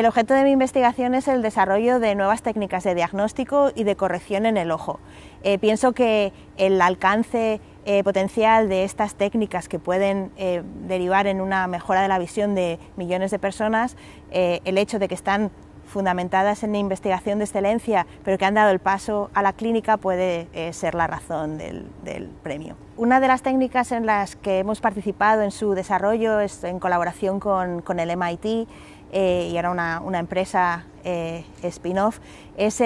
El objeto de mi investigación es el desarrollo de nuevas técnicas de diagnóstico y de corrección en el ojo. Eh, pienso que el alcance eh, potencial de estas técnicas que pueden eh, derivar en una mejora de la visión de millones de personas, el hecho de que están fundamentadas en investigación de excelencia, pero que han dado el paso a la clínica, puede ser la razón del, premio. Una de las técnicas en las que hemos participado en su desarrollo es en colaboración con el MIT, eh, y era una, empresa eh, spin-off, es,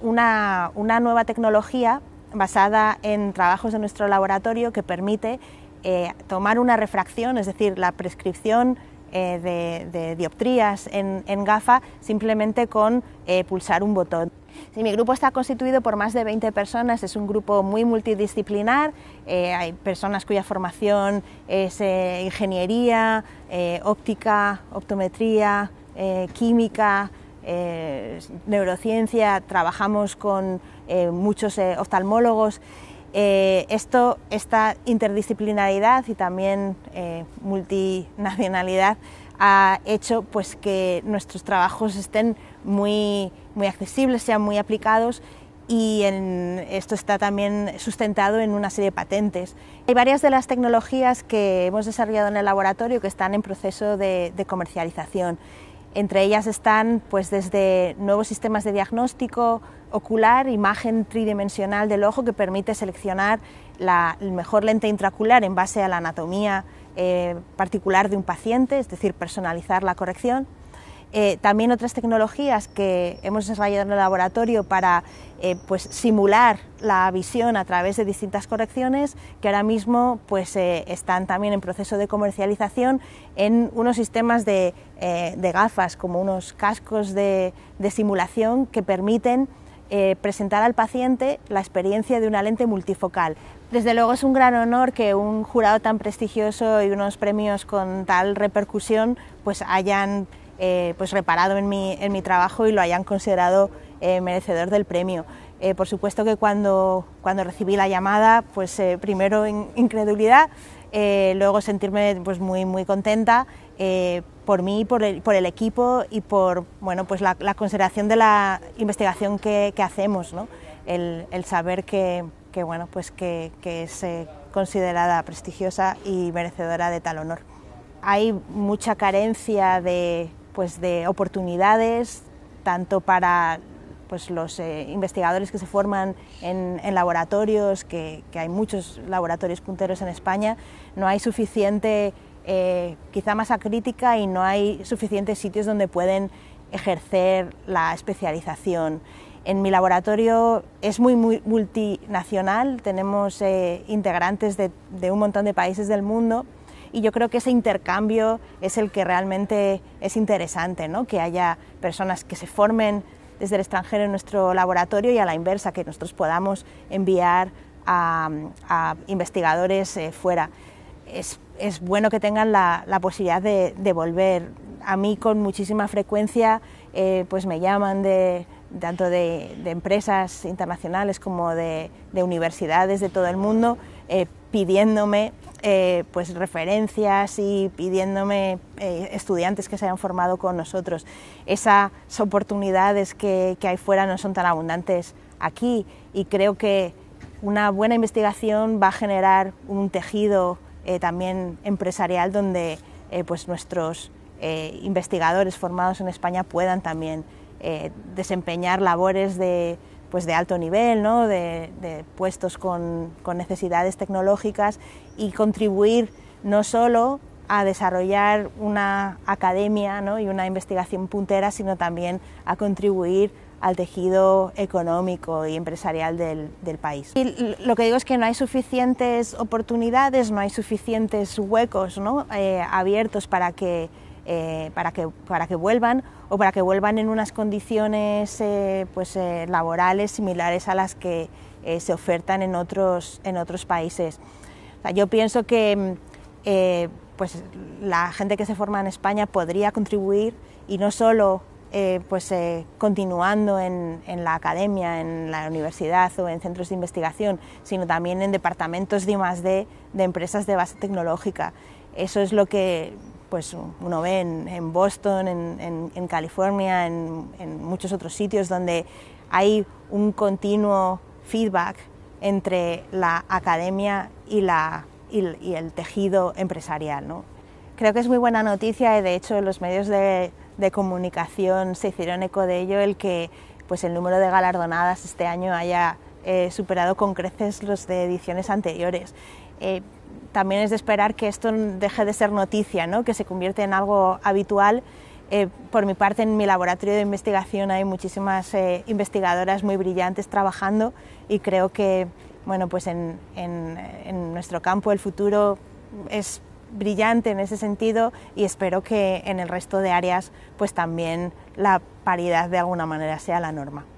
una, nueva tecnología basada en trabajos de nuestro laboratorio que permite eh, tomar una refracción, es decir, la prescripción de, de, dioptrías en, GAFA simplemente con pulsar un botón mi grupo está constituido por más de 20 personas, es un grupo muy multidisciplinar, eh, hay personas cuya formación es eh, ingeniería, eh, óptica, optometría, química, neurociencia, trabajamos con muchos oftalmólogos. esto, esta interdisciplinaridad y también multinacionalidad ha hecho pues que nuestros trabajos estén muy, muy accesibles, sean muy aplicados y esto está también sustentado en una serie de patentes. Hay varias de las tecnologías que hemos desarrollado en el laboratorio que están en proceso de, comercialización. Entre ellas están pues, desde nuevos sistemas de diagnóstico ocular, imagen tridimensional del ojo que permite seleccionar la, el mejor lente intraocular en base a la anatomía eh, particular de un paciente, es decir, personalizar la corrección. Eh, también otras tecnologías que hemos desarrollado en el laboratorio para eh, pues, simular la visión a través de distintas correcciones que ahora mismo pues, están también en proceso de comercialización en unos sistemas de, gafas como unos cascos de simulación que permiten presentar al paciente la experiencia de una lente multifocal desde luego es un gran honor que un jurado tan prestigioso y unos premios con tal repercusión pues hayan eh, pues reparado en mi, trabajo y lo hayan considerado eh, merecedor del premio. Eh, por supuesto que cuando, cuando recibí la llamada, pues primero incredulidad, luego sentirme pues muy, muy contenta por mí, por el, equipo y por bueno, pues la, consideración de la investigación que, hacemos, el saber que, que bueno, pues que, que es eh, considerada prestigiosa y merecedora de tal honor. Hay mucha carencia de, pues, de oportunidades, tanto para pues los eh, investigadores que se forman en, laboratorios, que, hay muchos laboratorios punteros en España, no hay suficiente, eh, quizá masa crítica y no hay suficientes sitios donde pueden ejercer la especialización. En mi laboratorio es muy, multinacional, tenemos eh, integrantes de, un montón de países del mundo y yo creo que ese intercambio es el que realmente es interesante, que haya personas que se formen desde el extranjero en nuestro laboratorio y a la inversa, que nosotros podamos enviar a, investigadores eh, fuera. Es, bueno que tengan la, posibilidad de, volver. A mí con muchísima frecuencia eh, pues me llaman de tanto de, empresas internacionales como de, universidades de todo el mundo, eh, pidiéndome eh, pues referencias y pidiéndome eh, estudiantes que se hayan formado con nosotros. Esas oportunidades que, hay fuera no son tan abundantes aquí y creo que una buena investigación va a generar un tejido también empresarial donde pues nuestros investigadores formados en España puedan también eh, desempeñar labores de, pues de alto nivel, de, puestos con, necesidades tecnológicas y contribuir no solo a desarrollar una academia y una investigación puntera, sino también a contribuir al tejido económico y empresarial del, país. Y lo que digo es que no hay suficientes oportunidades, no hay suficientes huecos eh, abiertos para que eh, para, que, para que vuelvan o para que vuelvan en unas condiciones eh, pues, eh, laborales similares a las que se ofertan en otros, en otros países. yo pienso que mm, pues, la gente que se forma en España podría contribuir y no solo pues, continuando en, en la academia, en la universidad o en centros de investigación, sino también en departamentos de I+.D. de empresas de base tecnológica. Eso es lo que pues uno ve en, Boston, en, California, en, muchos otros sitios donde hay un continuo feedback entre la academia y, la, y, el tejido empresarial. Creo que es muy buena noticia y de hecho los medios de, comunicación se hicieron eco de ello el que pues el número de galardonadas este año haya eh, superado con creces los de ediciones anteriores. Eh, también es de esperar que esto deje de ser noticia, ¿no? que se convierta en algo habitual. Eh, por mi parte, en mi laboratorio de investigación hay muchísimas eh, investigadoras muy brillantes trabajando y creo que bueno, pues en, en, nuestro campo el futuro es brillante en ese sentido y espero que en el resto de áreas pues también la paridad de alguna manera sea la norma.